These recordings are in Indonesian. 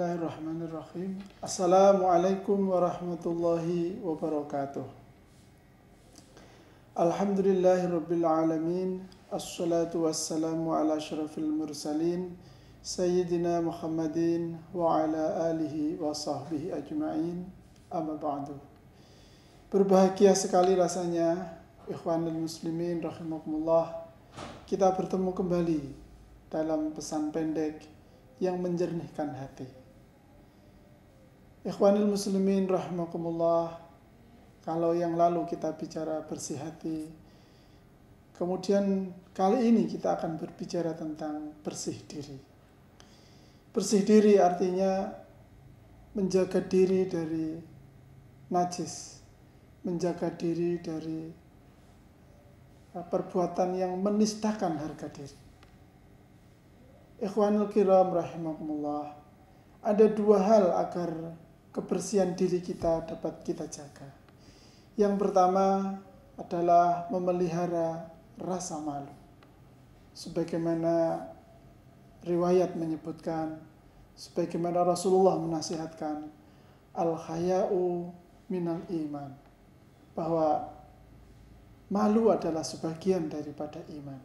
Bismillahirrahmanirrahim. Assalamualaikum warahmatullahi wabarakatuh. Alhamdulillahirabbil alamin. Assalatu wassalamu ala asyrafil mursalin sayyidina Muhammadin wa ala alihi wa sahbihi ajma'in. Amma ba'du. Berbahagia sekali rasanya ikhwanul muslimin rahimakumullah kita bertemu kembali dalam pesan pendek yang menjernihkan hati. Ikhwanul muslimin rahimakumullah. Kalau yang lalu kita bicara bersih hati, kemudian kali ini kita akan berbicara tentang bersih diri. Bersih diri artinya menjaga diri dari najis, menjaga diri dari eh, perbuatan yang menistakan harga diri. Ikhwanul kiram rahimakumullah. Ada dua hal agar kebersihan diri kita dapat kita jaga. Yang pertama adalah memelihara rasa malu. Sebagaimana riwayat menyebutkan, sebagaimana Rasulullah menasihatkan, al khayau minal iman. Bahwa malu adalah sebagian daripada iman.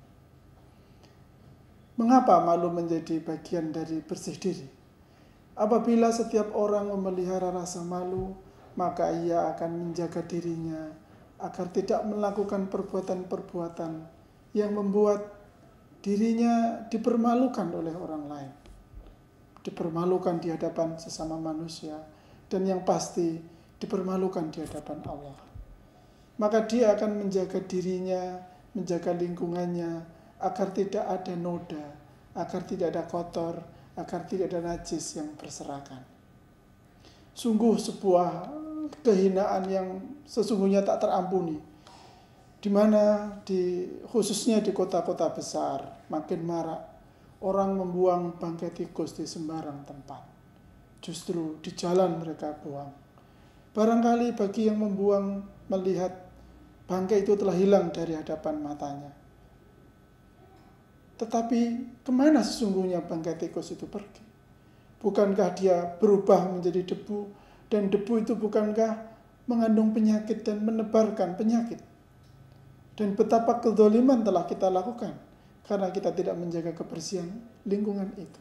Mengapa malu menjadi bagian dari bersih diri? Apabila setiap orang memelihara rasa malu, maka ia akan menjaga dirinya agar tidak melakukan perbuatan-perbuatan yang membuat dirinya dipermalukan oleh orang lain. Dipermalukan di hadapan sesama manusia dan yang pasti dipermalukan di hadapan Allah. Maka dia akan menjaga dirinya, menjaga lingkungannya agar tidak ada noda, agar tidak ada kotor, agar tidak ada najis yang berserakan. Sungguh sebuah kehinaan yang sesungguhnya tak terampuni. Di mana di khususnya di kota-kota besar makin marak orang membuang bangkai tikus di sembarang tempat. Justru di jalan mereka buang. Barangkali bagi yang membuang melihat bangkai itu telah hilang dari hadapan matanya tetapi kemana sesungguhnya bangkai tikus itu pergi? Bukankah dia berubah menjadi debu? Dan debu itu bukankah mengandung penyakit dan menebarkan penyakit? Dan betapa kedoliman telah kita lakukan karena kita tidak menjaga kebersihan lingkungan itu.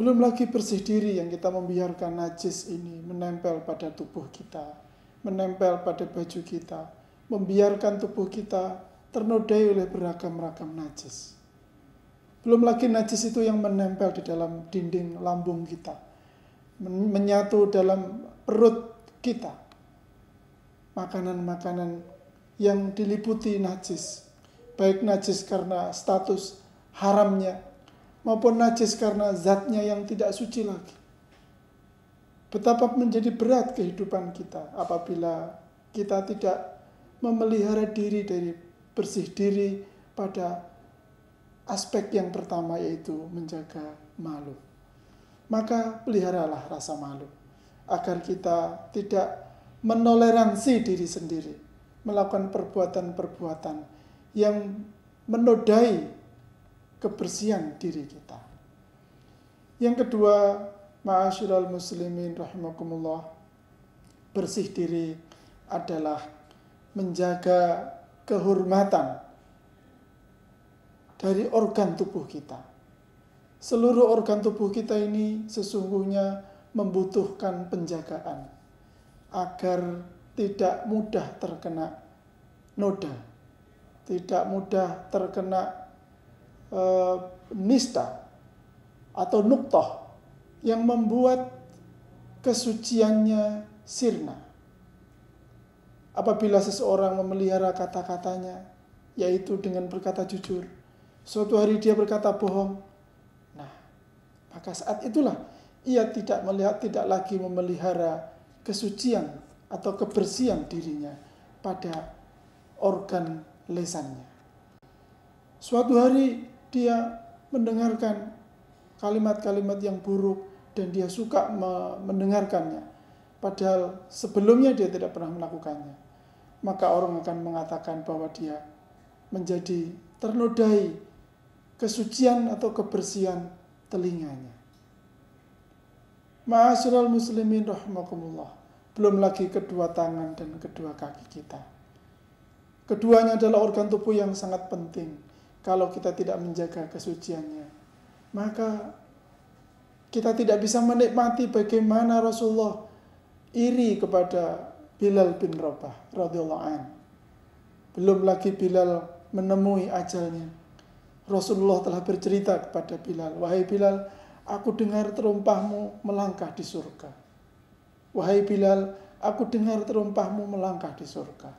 Belum lagi bersih diri yang kita membiarkan najis ini menempel pada tubuh kita, menempel pada baju kita, membiarkan tubuh kita ternodai oleh beragam-ragam najis. Belum lagi najis itu yang menempel di dalam dinding lambung kita, menyatu dalam perut kita. Makanan-makanan yang diliputi najis, baik najis karena status haramnya maupun najis karena zatnya yang tidak suci lagi. Betapa menjadi berat kehidupan kita apabila kita tidak memelihara diri dari bersih diri pada aspek yang pertama yaitu menjaga malu. Maka peliharalah rasa malu agar kita tidak menoleransi diri sendiri, melakukan perbuatan-perbuatan yang menodai kebersihan diri kita. Yang kedua, ma'asyiral muslimin rahimakumullah, bersih diri adalah menjaga kehormatan dari organ tubuh kita. Seluruh organ tubuh kita ini sesungguhnya membutuhkan penjagaan agar tidak mudah terkena noda, tidak mudah terkena e, nista atau nuktoh yang membuat kesuciannya sirna apabila seseorang memelihara kata-katanya, yaitu dengan berkata jujur. Suatu hari dia berkata bohong. Nah, maka saat itulah ia tidak melihat tidak lagi memelihara kesucian atau kebersihan dirinya pada organ lesannya. Suatu hari dia mendengarkan kalimat-kalimat yang buruk dan dia suka mendengarkannya padahal sebelumnya dia tidak pernah melakukannya, maka orang akan mengatakan bahwa dia menjadi ternodai kesucian atau kebersihan telinganya. Ma'asyiral muslimin rahimakumullah. Belum lagi kedua tangan dan kedua kaki kita. Keduanya adalah organ tubuh yang sangat penting. Kalau kita tidak menjaga kesuciannya, maka kita tidak bisa menikmati bagaimana Rasulullah iri kepada Bilal bin Rabah radhiyallahu an. Belum lagi Bilal menemui ajalnya. Rasulullah telah bercerita kepada Bilal, "Wahai Bilal, aku dengar terumpahmu melangkah di surga." Wahai Bilal, aku dengar terumpahmu melangkah di surga.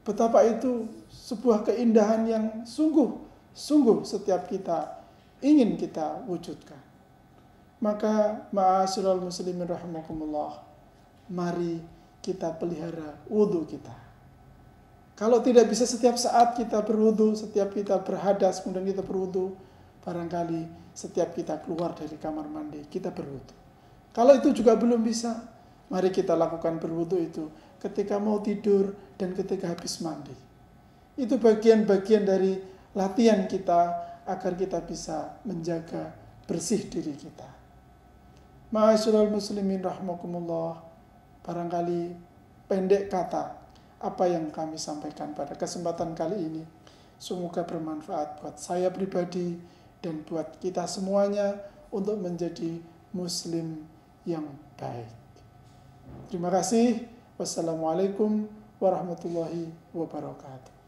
Betapa itu sebuah keindahan yang sungguh, sungguh setiap kita ingin kita wujudkan. Maka ma'asyiral muslimin rahimakumullah mari kita pelihara wudhu kita. Kalau tidak bisa setiap saat kita berwudhu, setiap kita berhadas, kemudian kita berwudhu, barangkali setiap kita keluar dari kamar mandi, kita berwudhu. Kalau itu juga belum bisa, mari kita lakukan berwudhu itu ketika mau tidur dan ketika habis mandi. Itu bagian-bagian dari latihan kita agar kita bisa menjaga bersih diri kita. Ma'asyiral muslimin rahimakumullah barangkali pendek kata apa yang kami sampaikan pada kesempatan kali ini. Semoga bermanfaat buat saya pribadi dan buat kita semuanya untuk menjadi muslim yang baik. Terima kasih. Wassalamualaikum warahmatullahi wabarakatuh.